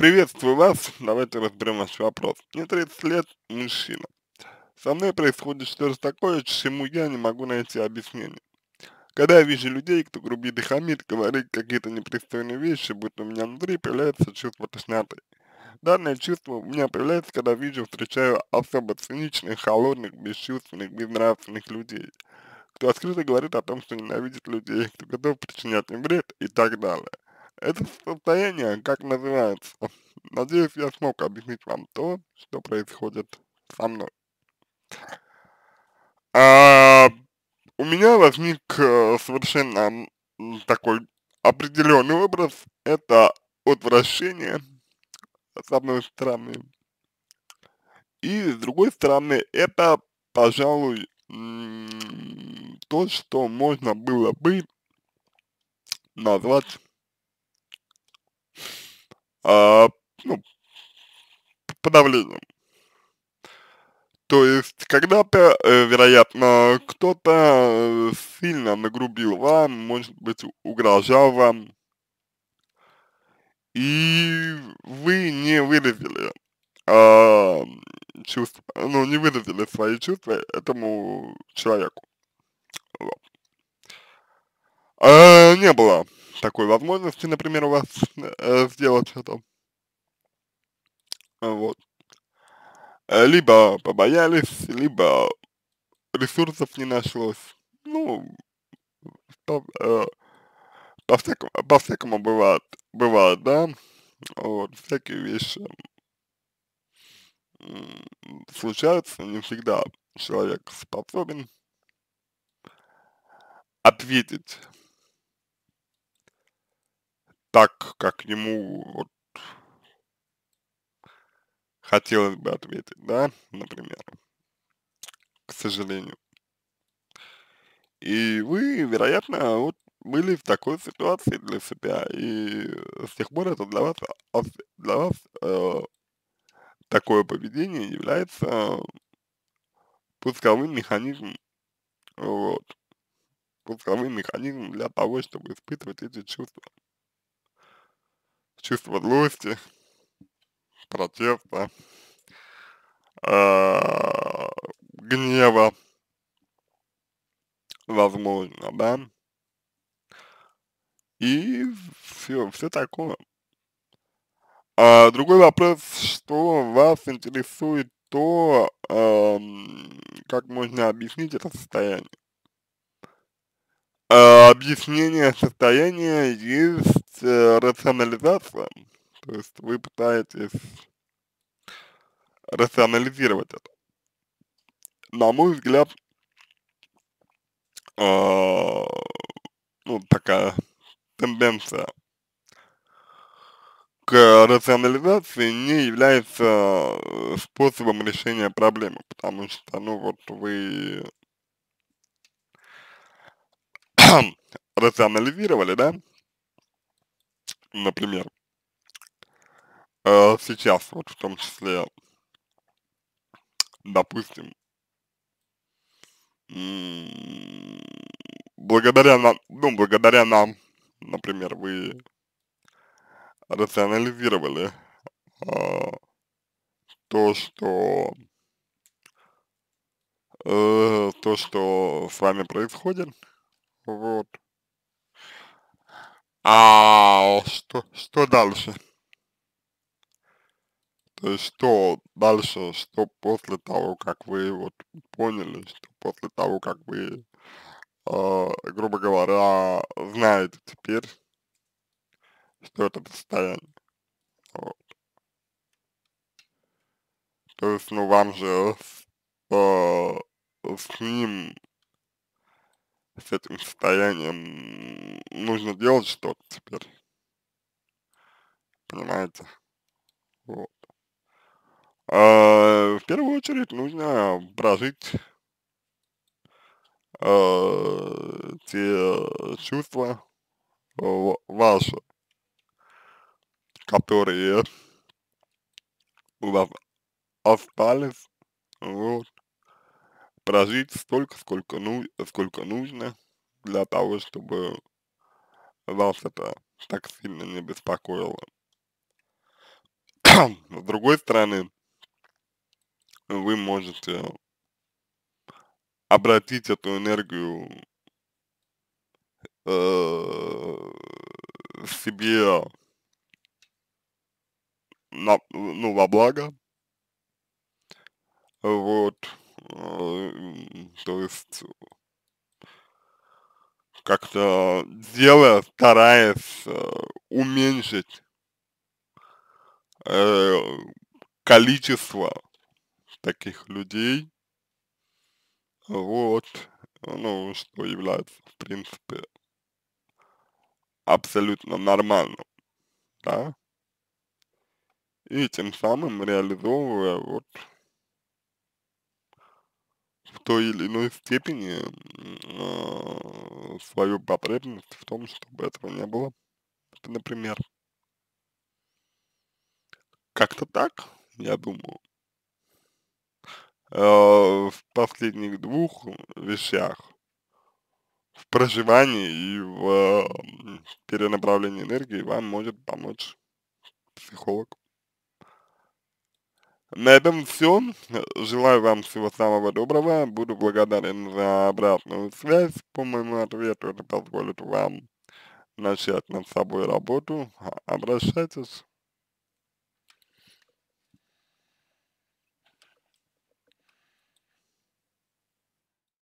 Приветствую вас, давайте разберем ваш вопрос. Мне 30 лет, мужчина. Со мной происходит что-то такое, чему я не могу найти объяснение. Когда я вижу людей, кто грубит и хамит, говорит какие-то непристойные вещи, будто у меня внутри появляется чувство тошноты. Данное чувство у меня появляется, когда вижу, встречаю особо циничных, холодных, бесчувственных, безнравственных людей, кто открыто говорит о том, что ненавидит людей, кто готов причинять им вред и так далее. Это состояние как называется? Надеюсь, я смог объяснить вам то, что происходит со мной. А, у меня возник э, совершенно такой определенный образ. Это отвращение, с одной стороны. И с другой стороны, это, пожалуй, то, что можно было бы назвать а, ну, подавлением. То есть, когда-то, э, вероятно, кто-то э, сильно нагрубил вам, может быть, угрожал вам, и вы не выразили а, чувства, ну, не выразили свои чувства этому человеку. А, не было такой возможности, например, у вас э, сделать это. Вот. Э, либо побоялись, либо ресурсов не нашлось. Ну, по, э, по всякому, по всякому бывает, бывает, да, вот, всякие вещи случаются, не всегда человек способен ответить так, как нему вот, хотелось бы ответить, да, например, к сожалению. И вы, вероятно, вот были в такой ситуации для себя, и с тех пор это для вас, а, а, для вас э, такое поведение является пусковым механизмом, вот, пусковым механизмом для того, чтобы испытывать эти чувства чувство злости, протеста, э, а, гнева, возможно, да, и все, все такое. А другой вопрос, что вас интересует то, э, как можно объяснить это состояние. А, объяснение состояния есть есть э, рационализация, то есть вы пытаетесь рационализировать это. На мой взгляд, э, ну, такая тенденция к рационализации не является э, способом решения проблемы, потому что, ну, вот вы рационализировали, да, например, э, сейчас вот в том числе, допустим, благодаря нам, ну, благодаря нам, например, вы рационализировали э, то, что э, то, что с вами происходит, вот. А а что, что дальше? То есть что дальше, что после того, как вы вот поняли, что после того, как вы, э, грубо говоря, знаете теперь, что это состояние. Вот. То есть, ну, вам же с, э, с ним, с этим состоянием нужно делать что-то теперь понимаете? Вот. А, в первую очередь нужно прожить а, те чувства ваши, которые у вас остались, вот, прожить столько, сколько, ну, сколько нужно для того, чтобы вас это так сильно не беспокоило. С другой стороны, вы можете обратить эту энергию э, себе на, ну, во благо, вот, э, то есть как-то делая, стараясь э, уменьшить Э, количество таких людей, вот, ну, что является, в принципе, абсолютно нормальным, да, и тем самым реализовывая вот в той или иной степени э, свою потребность в том, чтобы этого не было, например как-то так, я думаю. Э, в последних двух вещах. В проживании и в э, перенаправлении энергии вам может помочь психолог. На этом все. Желаю вам всего самого доброго. Буду благодарен за обратную связь. По моему ответу это позволит вам начать над собой работу. А, обращайтесь.